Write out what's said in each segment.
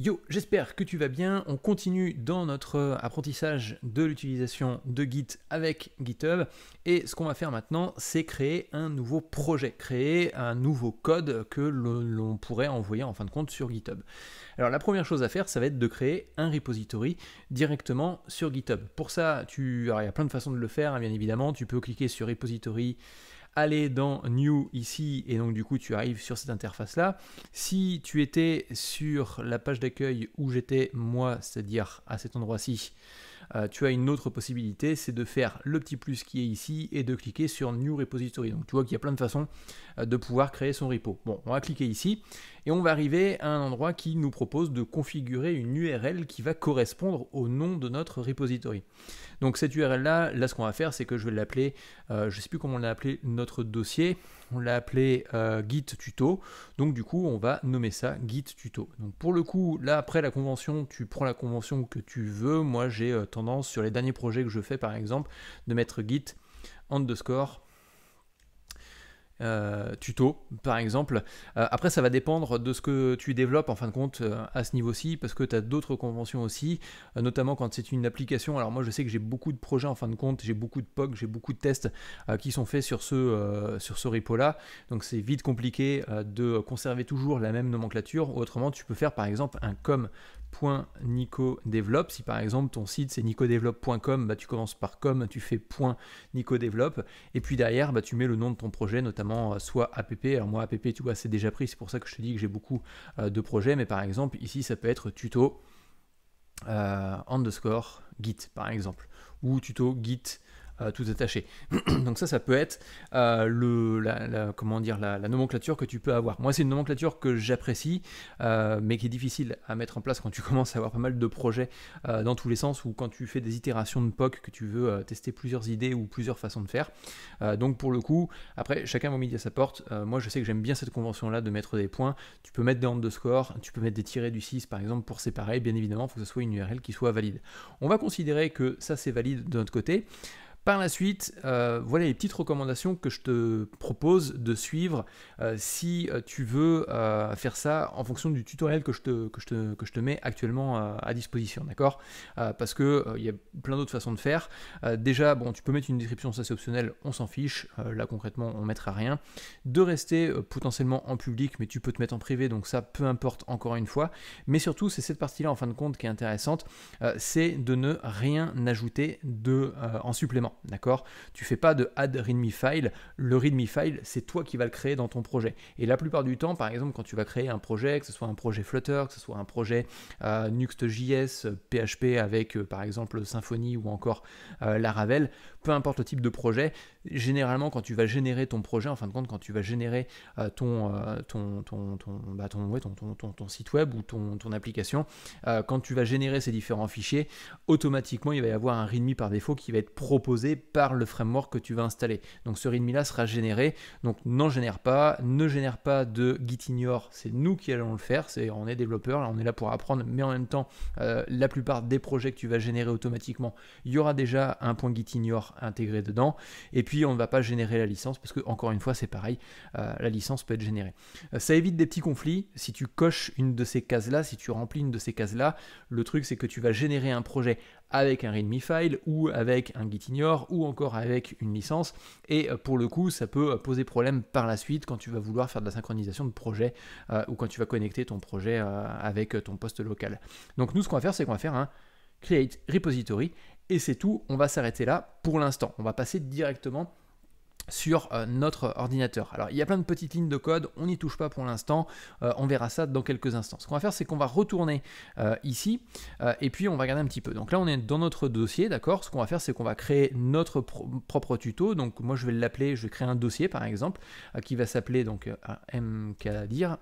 Yo, j'espère que tu vas bien. On continue dans notre euh, apprentissage de l'utilisation de Git avec GitHub. Et ce qu'on va faire maintenant, c'est créer un nouveau projet, créer un nouveau code que l'on pourrait envoyer en fin de compte sur GitHub. Alors la première chose à faire, ça va être de créer un repository directement sur GitHub. Pour ça, tu... il y a plein de façons de le faire, hein, bien évidemment. Tu peux cliquer sur repository aller dans New ici, et donc du coup tu arrives sur cette interface-là. Si tu étais sur la page d'accueil où j'étais moi, c'est-à-dire à cet endroit-ci, euh, tu as une autre possibilité, c'est de faire le petit plus qui est ici et de cliquer sur New Repository. Donc tu vois qu'il y a plein de façons euh, de pouvoir créer son repo. Bon, on va cliquer ici et on va arriver à un endroit qui nous propose de configurer une URL qui va correspondre au nom de notre repository. Donc cette URL là, là ce qu'on va faire c'est que je vais l'appeler, euh, je ne sais plus comment on l'a appelé notre dossier, on l'a appelé euh, git tuto, donc du coup on va nommer ça git tuto. Donc pour le coup là après la convention, tu prends la convention que tu veux, moi j'ai tendance sur les derniers projets que je fais par exemple de mettre git underscore euh, tuto, par exemple. Euh, après, ça va dépendre de ce que tu développes en fin de compte euh, à ce niveau-ci, parce que tu as d'autres conventions aussi, notamment quand c'est une application. Alors moi, je sais que j'ai beaucoup de projets en fin de compte, j'ai beaucoup de POC, j'ai beaucoup de tests qui sont faits sur ce, sur ce repo-là. Donc c'est vite compliqué de conserver toujours la même nomenclature. Autrement, tu peux faire par exemple un com .nicodevelop. Si par exemple ton site c'est nicodevelop.com, bah, tu commences par com, tu fais point et puis derrière bah, tu mets le nom de ton projet, notamment euh, soit app. Alors moi app, tu vois, c'est déjà pris, c'est pour ça que je te dis que j'ai beaucoup euh, de projets, mais par exemple ici ça peut être tuto euh, underscore git par exemple ou tuto git tous euh, tout Donc ça, ça peut être euh, le, la, comment dire, la, nomenclature que tu peux avoir. Moi, c'est une nomenclature que j'apprécie, euh, mais qui est difficile à mettre en place quand tu commences à avoir pas mal de projets dans tous les sens, ou quand tu fais des itérations de POC, que tu veux tester plusieurs idées ou plusieurs façons de faire. donc pour le coup, après, chacun va midi à sa porte. moi, je sais que j'aime bien cette convention-là de mettre des points. Tu peux mettre des de score, tu peux mettre des tirets du 6 par exemple pour séparer. Bien évidemment, il faut que ce soit une URL qui soit valide. On va considérer que ça c'est valide de notre côté. Par la suite, euh, voilà les petites recommandations que je te propose de suivre euh, si euh, tu veux faire ça en fonction du tutoriel que je te, que je que je te mets actuellement à disposition, d'accord Parce que il y a plein d'autres façons de faire. déjà, bon, tu peux mettre une description, ça c'est optionnel, on s'en fiche. là concrètement, on mettra rien. De rester potentiellement en public, mais tu peux te mettre en privé, donc ça peu importe encore une fois. Mais surtout, c'est cette partie-là en fin de compte qui est intéressante, c'est de ne rien ajouter de en supplément d'accord Tu fais pas de add readme file, le readme file, c'est toi qui vas le créer dans ton projet. Et la plupart du temps, par exemple, quand tu vas créer un projet, que ce soit un projet Flutter, que ce soit un projet euh, Nuxt.js, PHP avec euh, par exemple Symfony ou encore euh, Laravel, peu importe le type de projet, généralement quand tu vas générer ton projet, en fin de compte, quand tu vas générer ton, ton, site web ou ton, application, euh, quand tu vas générer ces différents fichiers, automatiquement il va y avoir un readme par défaut qui va être proposé par le framework que tu vas installer. Donc ce readme là sera généré. Donc n'en génère pas, ne génère pas de gitignore. c'est nous qui allons le faire, c'est on est développeur, on est là pour apprendre, mais en même temps, euh, la plupart des projets que tu vas générer automatiquement, il y aura déjà un point gitignore intégré dedans. Et puis on ne va pas générer la licence parce que encore une fois c'est pareil, euh, la licence peut être générée. Euh, ça évite des petits conflits. Si tu coches une de ces cases là, si tu remplis une de ces cases là, le truc c'est que tu vas générer un projet avec un readme file ou avec un gitignore ou encore avec une licence. Et euh, pour le coup, ça peut euh, poser problème par la suite quand tu vas vouloir faire de la synchronisation de projet euh, ou quand tu vas connecter ton projet avec ton poste local. Donc nous, ce qu'on va faire, c'est qu'on va faire un create repository et c'est tout. On va s'arrêter là pour l'instant. On va passer directement sur euh, notre ordinateur. Alors il y a plein de petites lignes de code, on n'y touche pas pour l'instant, euh, on verra ça dans quelques instants. Ce qu'on va faire c'est qu'on va retourner euh, ici et puis on va regarder un petit peu. Donc là on est dans notre dossier, d'accord Ce qu'on va faire c'est qu'on va créer notre propre tuto, donc moi je vais l'appeler, je vais créer un dossier par exemple qui va s'appeler donc mkdir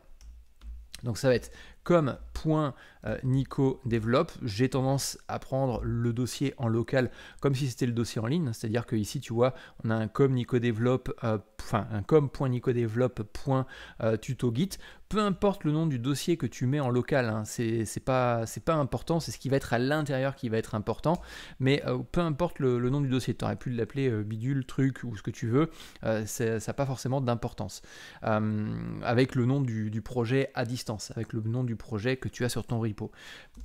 donc ça va être comme point euh, Nico développe, j'ai tendance à prendre le dossier en local comme si c'était le dossier en ligne, c'est-à-dire que ici tu vois, on a un com Nico développe, euh, enfin un com euh, git, peu importe le nom du dossier que tu mets en local, hein, c'est pas, pas important, c'est ce qui va être à l'intérieur qui va être important, mais peu importe le, nom du dossier, tu aurais pu l'appeler bidule, truc ou ce que tu veux, ça n'a pas forcément d'importance. avec le nom du projet à distance, avec le nom du projet que tu as sur ton repo.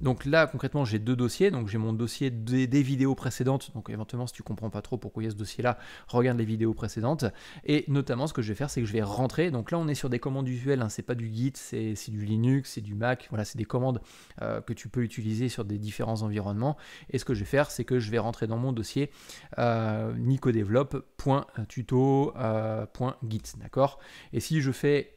Donc là, concrètement, j'ai deux dossiers. Donc j'ai mon dossier des, vidéos précédentes. Donc éventuellement, si tu comprends pas trop pourquoi il y a ce dossier-là, regarde les vidéos précédentes. Et notamment, ce que je vais faire, c'est que je vais rentrer. Donc là, on est sur des commandes usuelles. Hein. C'est pas du Git, c'est du Linux, c'est du Mac. Voilà, c'est des commandes euh, que tu peux utiliser sur des différents environnements. Et ce que je vais faire, c'est que je vais rentrer dans mon dossier euh, nicodevelop.tuto.git. Euh, D'accord Et si je fais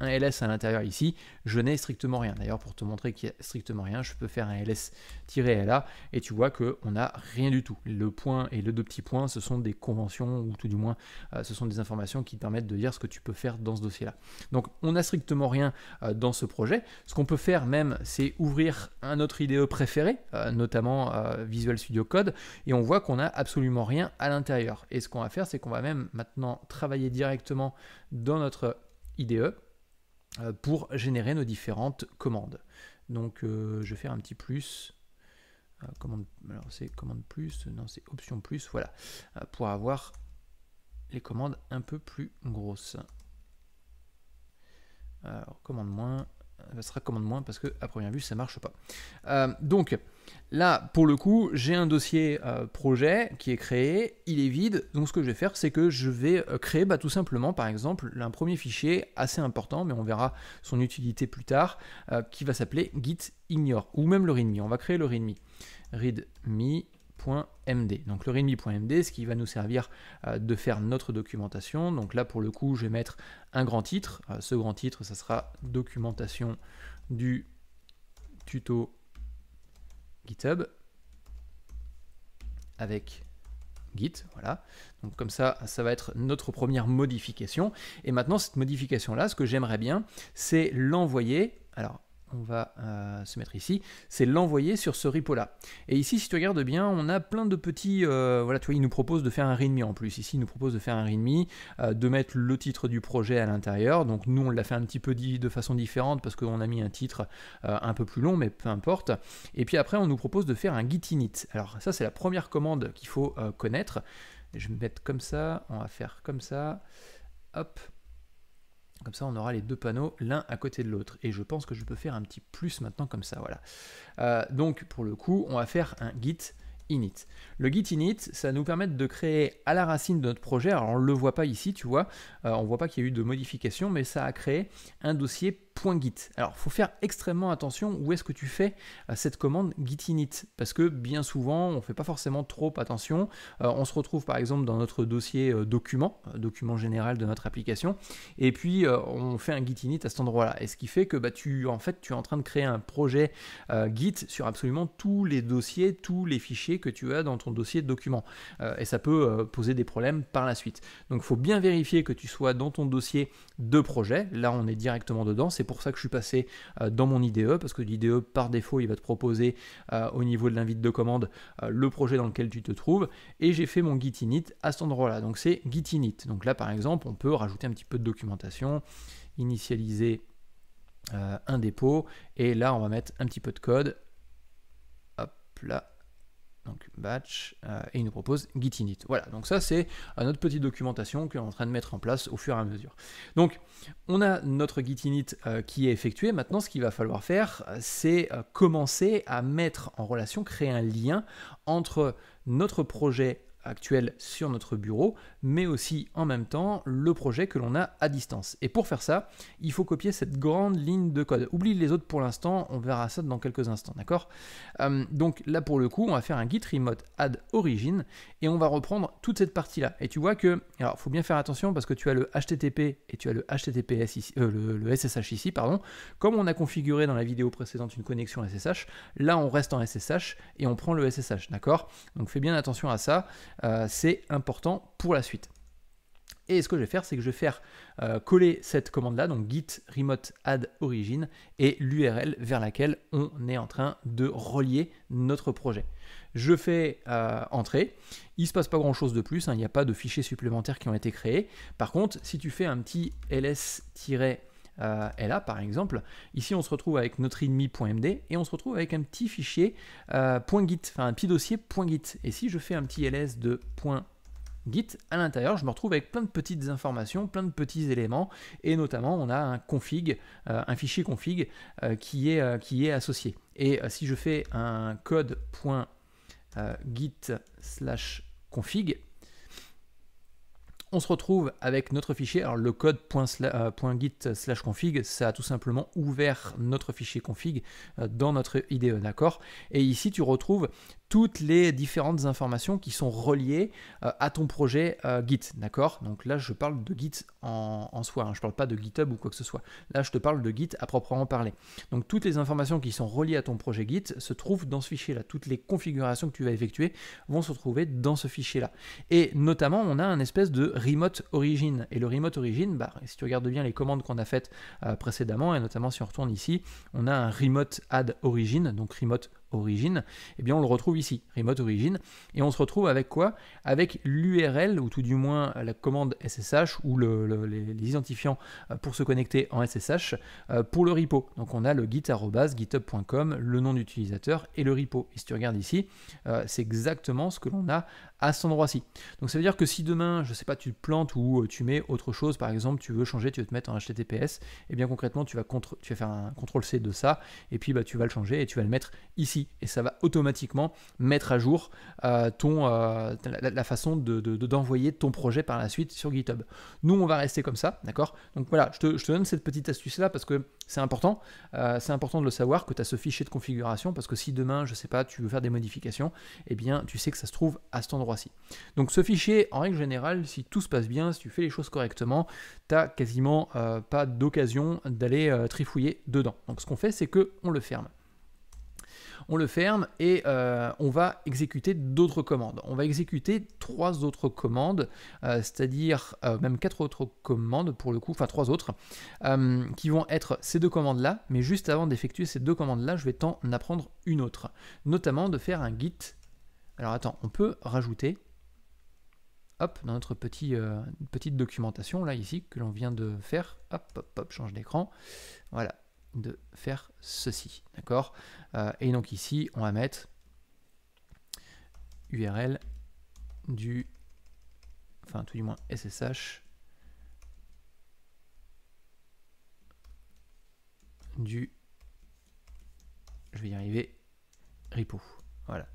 un ls à l'intérieur ici, je n'ai strictement rien. D'ailleurs, pour te montrer qu'il n'y a strictement rien, je peux faire un ls-la et tu vois que on n'a rien du tout. Le point et le deux petits points, ce sont des conventions ou tout du moins, euh, ce sont des informations qui permettent de dire ce que tu peux faire dans ce dossier-là. Donc, on n'a strictement rien euh, dans ce projet. Ce qu'on peut faire même, c'est ouvrir un autre IDE préféré, euh, notamment Visual Studio Code, et on voit qu'on n'a absolument rien à l'intérieur. Et ce qu'on va faire, c'est qu'on va même maintenant travailler directement dans notre IDE euh, pour générer nos différentes commandes. Donc euh, je vais faire un petit plus. Euh, commande, alors c'est commande plus, non c'est option plus, voilà, pour avoir les commandes un peu plus grosses. Alors commande moins, ça sera commande moins parce que à première vue ça marche pas. donc Là, pour le coup, j'ai un dossier euh, projet qui est créé, il est vide, donc ce que je vais faire, c'est que je vais euh, créer bah, tout simplement, par exemple, un premier fichier assez important, mais on verra son utilité plus tard, euh, qui va s'appeler git ignore, ou même le readme, on va créer le readme, readme.md. Donc le readme.md, ce qui va nous servir de faire notre documentation, donc là, pour le coup, je vais mettre un grand titre, ce grand titre, ça sera documentation du tuto GitHub avec Git, voilà. Donc comme ça, ça va être notre première modification. Et maintenant, cette modification-là, ce que j'aimerais bien, c'est l'envoyer. Alors, on va euh, se mettre ici, c'est l'envoyer sur ce repo là. Et ici, si tu regardes bien, on a plein de petits, euh, voilà, tu vois, il nous propose de faire un readme en plus. Ici, il nous propose de faire un readme, euh, de mettre le titre du projet à l'intérieur. Donc nous, on l'a fait un petit peu de façon différente parce qu'on a mis un titre un peu plus long, mais peu importe. Et puis après, on nous propose de faire un git init. Alors ça, c'est la première commande qu'il faut connaître. Je vais me mettre comme ça, on va faire comme ça, hop, comme ça, on aura les deux panneaux l'un à côté de l'autre. Et je pense que je peux faire un petit plus maintenant comme ça, voilà. Euh, donc, pour le coup, on va faire un git init. Le git init, ça va nous permettre de créer à la racine de notre projet, alors on ne le voit pas ici, tu vois, euh, on ne voit pas qu'il y a eu de modification, mais ça a créé un dossier .git. Alors, faut faire extrêmement attention où est-ce que tu fais euh, cette commande git init parce que bien souvent, on fait pas forcément trop attention. Euh, on se retrouve par exemple dans notre dossier euh, document, document général de notre application, et puis on fait un git init à cet endroit-là. Et ce qui fait que bah, tu, en fait, tu es en train de créer un projet git sur absolument tous les dossiers, tous les fichiers que tu as dans ton dossier document. et ça peut poser des problèmes par la suite. Donc, faut bien vérifier que tu sois dans ton dossier de projet. Là, on est directement dedans pour ça que je suis passé euh, dans mon IDE, parce que l'IDE, par défaut, il va te proposer euh, au niveau de l'invite de commande euh, le projet dans lequel tu te trouves. Et j'ai fait mon git init à cet endroit-là. Donc c'est git init. Donc là, par exemple, on peut rajouter un petit peu de documentation, initialiser un dépôt, et là, on va mettre un petit peu de code. Hop là, donc batch, euh, et il nous propose git init. Voilà, donc ça c'est notre petite documentation qu'on est en train de mettre en place au fur et à mesure. Donc on a notre git init euh, qui est effectué, maintenant ce qu'il va falloir faire euh, c'est commencer à mettre en relation, créer un lien entre notre projet actuelle sur notre bureau, mais aussi en même temps le projet que l'on a à distance. Et pour faire ça, il faut copier cette grande ligne de code. Oublie les autres pour l'instant, on verra ça dans quelques instants, d'accord euh, Donc là pour le coup, on va faire un git remote add origin et on va reprendre toute cette partie-là. Et tu vois que, alors il faut bien faire attention parce que tu as le HTTP et tu as le HTTPS ici, euh, le SSH ici, pardon. Comme on a configuré dans la vidéo précédente une connexion SSH, là on reste en SSH et on prend le SSH, d'accord Donc fais bien attention à ça. Euh, c'est important pour la suite. Et ce que je vais faire, c'est que je vais faire euh, coller cette commande-là, donc git remote add origin, et l'URL vers laquelle on est en train de relier notre projet. Je fais euh, entrer, il ne se passe pas grand-chose de plus, hein. il n'y a pas de fichiers supplémentaires qui ont été créés. Par contre, si tu fais un petit ls- euh, et là, par exemple, ici, on se retrouve avec notre ennemi.md et on se retrouve avec un petit fichier euh, .git, enfin un petit dossier .git. Et si je fais un petit ls de .git à l'intérieur, je me retrouve avec plein de petites informations, plein de petits éléments, et notamment, on a un config, euh, un fichier config qui est, qui, est, associé. Et si je fais un code .git slash config, on se retrouve avec notre fichier. Alors le code euh, .git slash config, ça a tout simplement ouvert notre fichier config euh, dans notre IDE, d'accord Et ici, tu retrouves toutes les différentes informations qui sont reliées euh, à ton projet euh, Git, d'accord Donc là, je parle de Git en, soi, hein. je ne parle pas de GitHub ou quoi que ce soit. Là, je te parle de Git à proprement parler. Donc toutes les informations qui sont reliées à ton projet Git se trouvent dans ce fichier-là. Toutes les configurations que tu vas effectuer vont se trouver dans ce fichier-là. Et notamment, on a un espèce de remote origin. Et le remote origin, bah, si tu regardes bien les commandes qu'on a faites euh, précédemment, et notamment si on retourne ici, on a un remote add origin, donc remote Origin, eh bien on le retrouve ici, Remote Origin, et on se retrouve avec quoi Avec l'URL, ou tout du moins la commande SSH, ou les, identifiants euh, pour se connecter en SSH, euh, pour le repo. Donc on a le git github.com, le nom d'utilisateur et le repo. Et si tu regardes ici, euh, c'est exactement ce que l'on a à cet endroit-ci. Donc ça veut dire que si demain, je sais pas, tu te plantes ou euh, tu mets autre chose, par exemple, tu veux changer, tu veux te mettre en HTTPS, et eh bien concrètement, tu vas, contre, tu vas faire un contrôle C de ça, et puis bah, tu vas le changer et tu vas le mettre ici. Et ça va automatiquement mettre à jour euh, ton, euh, la, façon d'envoyer de, d'envoyer ton projet par la suite sur GitHub. Nous, on va rester comme ça, d'accord Donc voilà, je te, donne cette petite astuce-là parce que c'est important. c'est important de le savoir que tu as ce fichier de configuration parce que si demain, je sais pas, tu veux faire des modifications, et eh bien tu sais que ça se trouve à cet endroit donc ce fichier, en règle générale, si tout se passe bien, si tu fais les choses correctement, tu n'as quasiment euh, pas d'occasion d'aller euh, trifouiller dedans. Donc ce qu'on fait, c'est que on le ferme. On le ferme et euh, on va exécuter d'autres commandes. On va exécuter trois autres commandes, c'est-à-dire même quatre autres commandes pour le coup, enfin trois autres, qui vont être ces deux commandes-là. Mais juste avant d'effectuer ces deux commandes-là, je vais t'en apprendre une autre, notamment de faire un git alors attends, on peut rajouter, hop, dans notre petit, euh, petite documentation, là, ici, que l'on vient de faire, hop, hop, hop, change d'écran, voilà, de faire ceci, d'accord euh, Et donc ici, on va mettre URL du, enfin tout du moins SSH du, je vais y arriver, repo, voilà.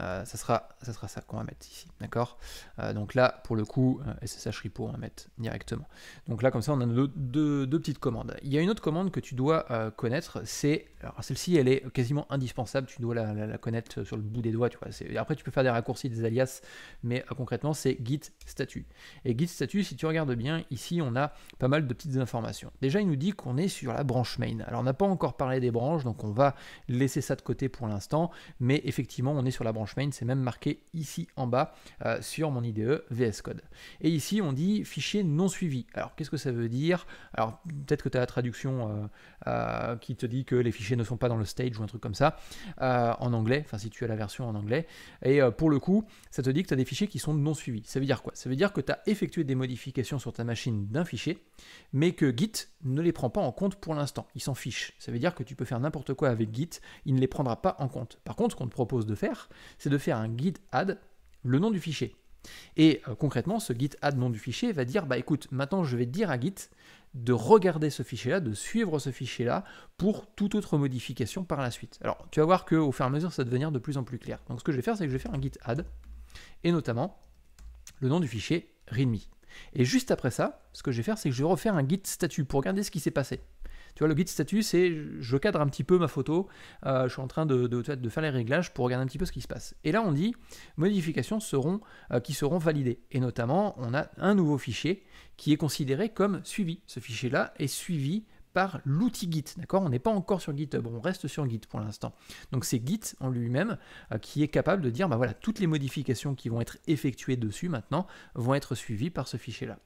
Euh, ça, sera, ça sera ça qu'on va mettre ici, d'accord euh, Donc là, pour le coup, SSH euh, repo, on va mettre directement. Donc là, comme ça, on a deux, deux, petites commandes. Il y a une autre commande que tu dois connaître, c'est... Alors celle-ci, elle est quasiment indispensable, tu dois la, connaître sur le bout des doigts, tu vois. Après, tu peux faire des raccourcis, des alias, mais concrètement, c'est git statut. Et git statut, si tu regardes bien, ici, on a pas mal de petites informations. Déjà, il nous dit qu'on est sur la branche main. Alors, on n'a pas encore parlé des branches, donc on va laisser ça de côté pour l'instant, mais effectivement, on est sur la branche c'est même marqué ici en bas euh, sur mon IDE VS Code. Et ici, on dit fichier non suivi. Alors, qu'est-ce que ça veut dire Alors, peut-être que tu as la traduction euh, euh, qui te dit que les fichiers ne sont pas dans le stage ou un truc comme ça, en anglais, enfin si tu as la version en anglais. Et pour le coup, ça te dit que tu as des fichiers qui sont non suivis. Ça veut dire quoi Ça veut dire que tu as effectué des modifications sur ta machine d'un fichier, mais que Git ne les prend pas en compte pour l'instant. Il s'en fiche. Ça veut dire que tu peux faire n'importe quoi avec Git, il ne les prendra pas en compte. Par contre, ce qu'on te propose de faire, c'est de faire un git add le nom du fichier. Et euh, concrètement, ce git add nom du fichier va dire bah écoute, maintenant je vais dire à git de regarder ce fichier-là, de suivre ce fichier-là pour toute autre modification par la suite. Alors tu vas voir qu'au fur et à mesure, ça va devenir de plus en plus clair. Donc ce que je vais faire, c'est que je vais faire un git add et notamment le nom du fichier readme. Et juste après ça, ce que je vais faire, c'est que je vais refaire un git statut pour regarder ce qui s'est passé. Tu vois, le Git status », c'est je cadre un petit peu ma photo, euh, je suis en train de, faire les réglages pour regarder un petit peu ce qui se passe. Et là, on dit modifications euh, qui seront validées. Et notamment, on a un nouveau fichier qui est considéré comme suivi. Ce fichier-là est suivi par l'outil Git, d'accord On n'est pas encore sur GitHub, on reste sur Git pour l'instant. Donc c'est Git en lui-même euh, qui est capable de dire, bah voilà, toutes les modifications qui vont être effectuées dessus maintenant vont être suivies par ce fichier-là.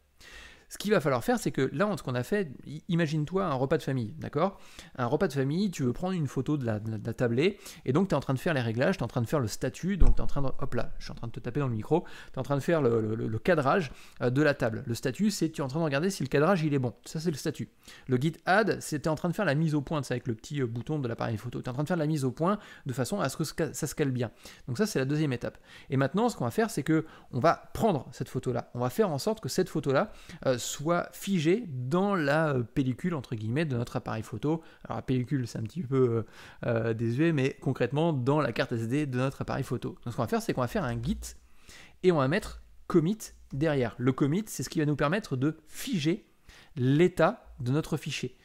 Ce qu'il va falloir faire, c'est que là, ce qu'on a fait, imagine-toi un repas de famille, d'accord Un repas de famille, tu veux prendre une photo de la, de tablée, et donc tu es en train de faire les réglages, tu es en train de faire le statut, donc tu es en train de... Hop là, je suis en train de te taper dans le micro, tu es en train de faire le, cadrage euh, de la table. Le statut, c'est tu es en train de regarder si le cadrage, il est bon. Ça, c'est le statut. Le guide add, c'est tu es en train de faire la mise au point, de avec le petit euh, bouton de l'appareil photo. Tu es en train de faire la mise au point de façon à ce que ça se cale bien. Donc ça, c'est la deuxième étape. Et maintenant, ce qu'on va faire, c'est que on va prendre cette photo-là. On va faire en sorte que cette photo-là euh, soit figé dans la euh, pellicule entre guillemets de notre appareil photo. Alors pellicule c'est un petit peu euh, euh, désuet, mais concrètement dans la carte SD de notre appareil photo. Donc ce qu'on va faire, c'est qu'on va faire un git et on va mettre commit derrière. Le commit, c'est ce qui va nous permettre de figer l'état de notre fichier,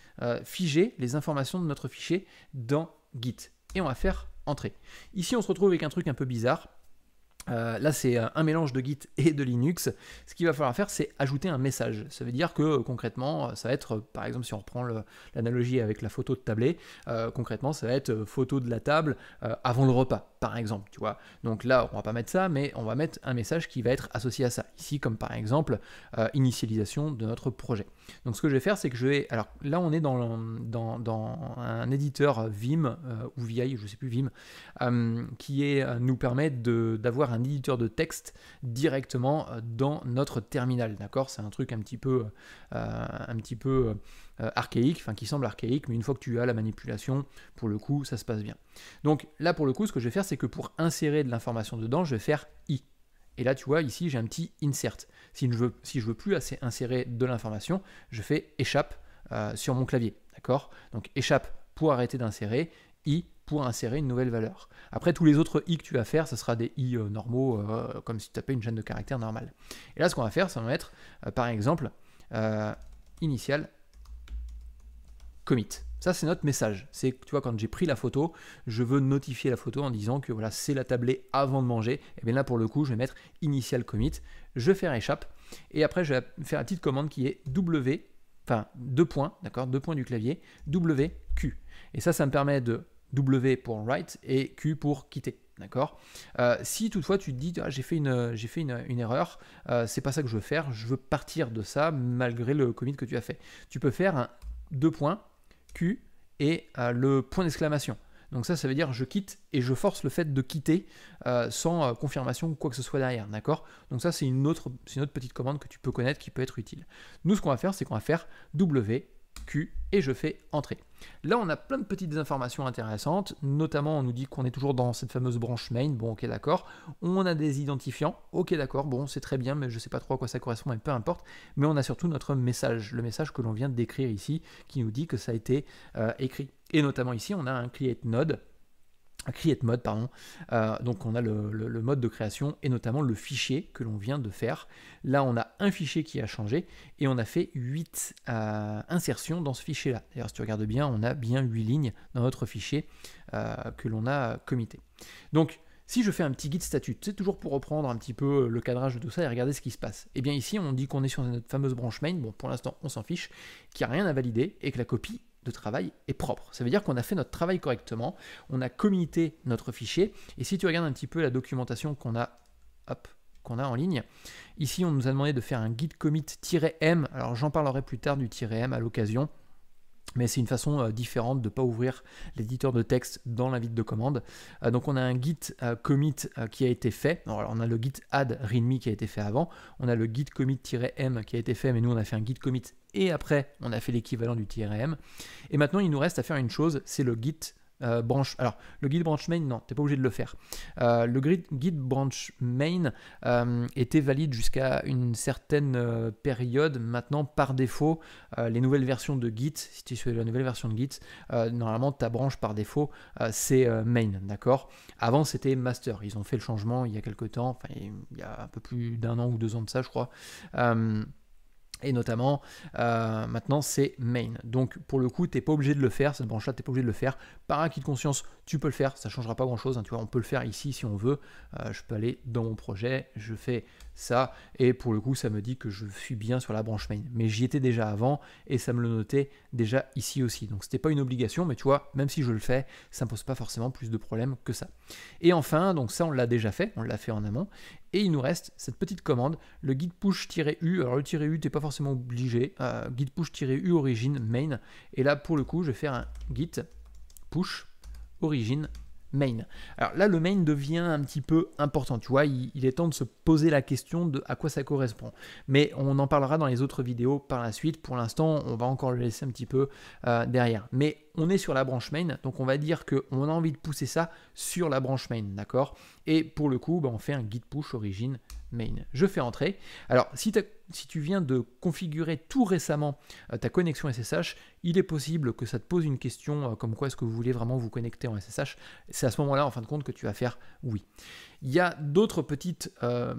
figer les informations de notre fichier dans Git. Et on va faire entrer. Ici, on se retrouve avec un truc un peu bizarre euh, là, c'est euh, un mélange de Git et de Linux. Ce qu'il va falloir faire, c'est ajouter un message. Ça veut dire que euh, concrètement, ça va être, par exemple, si on reprend l'analogie avec la photo de table, concrètement, ça va être photo de la table avant le repas par exemple, tu vois. Donc là, on va pas mettre ça, mais on va mettre un message qui va être associé à ça. Ici, comme par exemple, euh, initialisation de notre projet. Donc ce que je vais faire, c'est que je vais... Alors là, on est dans, dans, un éditeur Vim, euh, ou VI, je sais plus, Vim, euh, qui est, nous permet d'avoir un éditeur de texte directement dans notre terminal, d'accord C'est un truc un petit peu... un petit peu euh, archaïque, enfin qui semble archaïque, mais une fois que tu as la manipulation, pour le coup, ça se passe bien. Donc là, pour le coup, ce que je vais faire, c'est que pour insérer de l'information dedans, je vais faire i. Et là, tu vois, ici, j'ai un petit insert. Si je veux, si je veux plus assez insérer de l'information, je fais échappe euh, sur mon clavier. D'accord Donc échappe pour arrêter d'insérer, i pour insérer une nouvelle valeur. Après, tous les autres i que tu vas faire, ce sera des i euh, normaux, comme si tu tapais une chaîne de caractères normale. Et là, ce qu'on va faire, ça va mettre, par exemple, initial commit. Ça, c'est notre message. C'est, que tu vois, quand j'ai pris la photo, je veux notifier la photo en disant que voilà, c'est la tablée avant de manger. Et eh bien là, pour le coup, je vais mettre initial commit. Je vais faire échappe. Et après, je vais faire la petite commande qui est W, enfin, deux points, d'accord Deux points du clavier, W, Q. Et ça, ça me permet de W pour write et Q pour quitter. D'accord euh, Si toutefois tu te dis ah, j'ai fait une, j'ai fait une, erreur, euh, c'est pas ça que je veux faire, je veux partir de ça malgré le commit que tu as fait. Tu peux faire un deux points Q et le point d'exclamation. Donc ça, ça veut dire je quitte et je force le fait de quitter euh, sans euh, confirmation ou quoi que ce soit derrière, d'accord Donc ça, c'est une autre, une autre petite commande que tu peux connaître qui peut être utile. Nous, ce qu'on va faire, c'est qu'on va faire W et je fais entrer. Là, on a plein de petites informations intéressantes, notamment on nous dit qu'on est toujours dans cette fameuse branche main, bon ok d'accord, on a des identifiants, ok d'accord, bon c'est très bien, mais je ne sais pas trop à quoi ça correspond, mais peu importe, mais on a surtout notre message, le message que l'on vient d'écrire ici, qui nous dit que ça a été euh, écrit. Et notamment ici, on a un client node create mode pardon euh, donc on a le, mode de création et notamment le fichier que l'on vient de faire là on a un fichier qui a changé et on a fait 8 euh, insertions dans ce fichier là d'ailleurs si tu regardes bien on a bien 8 lignes dans notre fichier euh, que l'on a commité donc si je fais un petit guide statut, c'est toujours pour reprendre un petit peu le cadrage de tout ça et regarder ce qui se passe. Et eh bien ici, on dit qu'on est sur notre fameuse branche main, bon pour l'instant on s'en fiche, qui a rien à valider et que la copie de travail est propre. Ça veut dire qu'on a fait notre travail correctement, on a commité notre fichier, et si tu regardes un petit peu la documentation qu'on a, qu'on a en ligne, ici on nous a demandé de faire un git commit-m, alors j'en parlerai plus tard du -m à l'occasion, mais c'est une façon euh, différente de ne pas ouvrir l'éditeur de texte dans l'invite de commande. Euh, donc on a un git euh, commit qui a été fait. alors on a le git add readme qui a été fait avant, on a le git commit-m qui a été fait, mais nous on a fait un git commit et après on a fait l'équivalent du TRM. Et maintenant il nous reste à faire une chose, c'est le git euh, branch. Alors le git branch main, non, t'es pas obligé de le faire. Euh, le git, branch main euh, était valide jusqu'à une certaine période. Maintenant par défaut, les nouvelles versions de Git, si tu es la nouvelle version de Git, normalement ta branche par défaut c'est main, d'accord. Avant c'était master. Ils ont fait le changement il y a quelques temps, enfin il y a un peu plus d'un an ou deux ans de ça, je crois. Et notamment, euh, maintenant, c'est main. Donc, pour le coup, tu n'es pas obligé de le faire. Cette branche-là, tu n'es pas obligé de le faire. Par acquis de conscience, tu peux le faire. Ça ne changera pas grand-chose. Hein, tu vois, on peut le faire ici si on veut. Euh, je peux aller dans mon projet. Je fais ça, et pour le coup, ça me dit que je suis bien sur la branche main. Mais j'y étais déjà avant, et ça me le notait déjà ici aussi. Donc c'était pas une obligation, mais tu vois, même si je le fais, ça me pose pas forcément plus de problèmes que ça. Et enfin, donc ça, on l'a déjà fait, on l'a fait en amont, et il nous reste cette petite commande, le guide push-u. Alors le -u, t'es pas forcément obligé, Git euh, guide push-u origin main, et là, pour le coup, je vais faire un git push origin main. Alors là, le main devient un petit peu important, tu vois, il, est temps de se poser la question de à quoi ça correspond. Mais on en parlera dans les autres vidéos par la suite. Pour l'instant, on va encore le laisser un petit peu euh, derrière. Mais on est sur la branche main, donc on va dire qu'on a envie de pousser ça sur la branche main, d'accord Et pour le coup, bah, on fait un git push origin main. Je fais entrer. Alors, si, si tu viens de configurer tout récemment euh, ta connexion SSH, il est possible que ça te pose une question euh, comme quoi est-ce que vous voulez vraiment vous connecter en SSH. C'est à ce moment-là, en fin de compte, que tu vas faire oui. Il y a d'autres petites... Euh,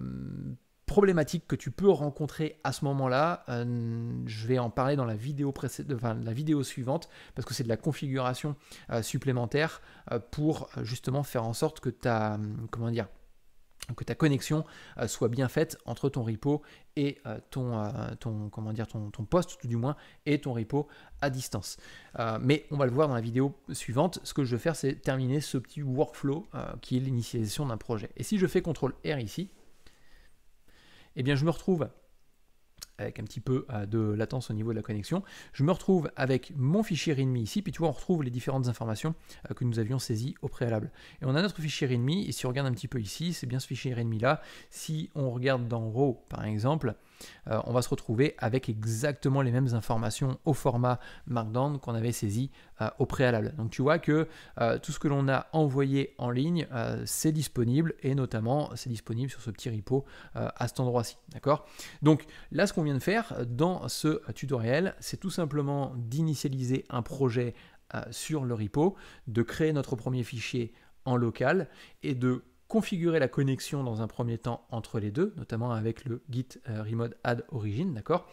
problématiques que tu peux rencontrer à ce moment-là. Euh, je vais en parler dans la vidéo, enfin, la vidéo suivante, parce que c'est de la configuration euh, supplémentaire euh, pour justement faire en sorte que ta, comment dire, que ta connexion soit bien faite entre ton repo et ton, comment dire, ton, ton, poste, tout du moins, et ton repo à distance. mais on va le voir dans la vidéo suivante. Ce que je vais faire, c'est terminer ce petit workflow qui est l'initialisation d'un projet. Et si je fais CTRL R ici, eh bien je me retrouve avec un petit peu euh, de latence au niveau de la connexion. Je me retrouve avec mon fichier README ici, puis tu vois, on retrouve les différentes informations euh, que nous avions saisies au préalable. Et on a notre fichier README, et si on regarde un petit peu ici, c'est bien ce fichier README là. Si on regarde dans RAW par exemple, euh, on va se retrouver avec exactement les mêmes informations au format Markdown qu'on avait saisi euh, au préalable. Donc tu vois que euh, tout ce que l'on a envoyé en ligne, c'est disponible et notamment c'est disponible sur ce petit repo à cet endroit-ci. D'accord Donc là, ce qu'on vient de faire dans ce tutoriel, c'est tout simplement d'initialiser un projet sur le repo, de créer notre premier fichier en local et de configurer la connexion dans un premier temps entre les deux, notamment avec le Git euh, Remote Add Origin, d'accord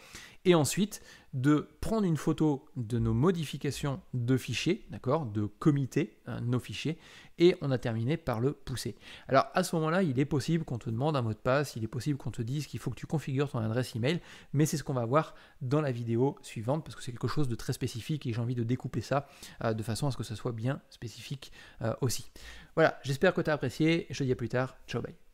et ensuite de prendre une photo de nos modifications de fichiers, d'accord, de comité, hein, nos fichiers, et on a terminé par le pousser. Alors à ce moment-là, il est possible qu'on te demande un mot de passe, il est possible qu'on te dise qu'il faut que tu configures ton adresse email, mais c'est ce qu'on va voir dans la vidéo suivante parce que c'est quelque chose de très spécifique et j'ai envie de découper ça euh, de façon à ce que ce soit bien spécifique euh, aussi. Voilà, j'espère que tu as apprécié, je te dis à plus tard, ciao bye.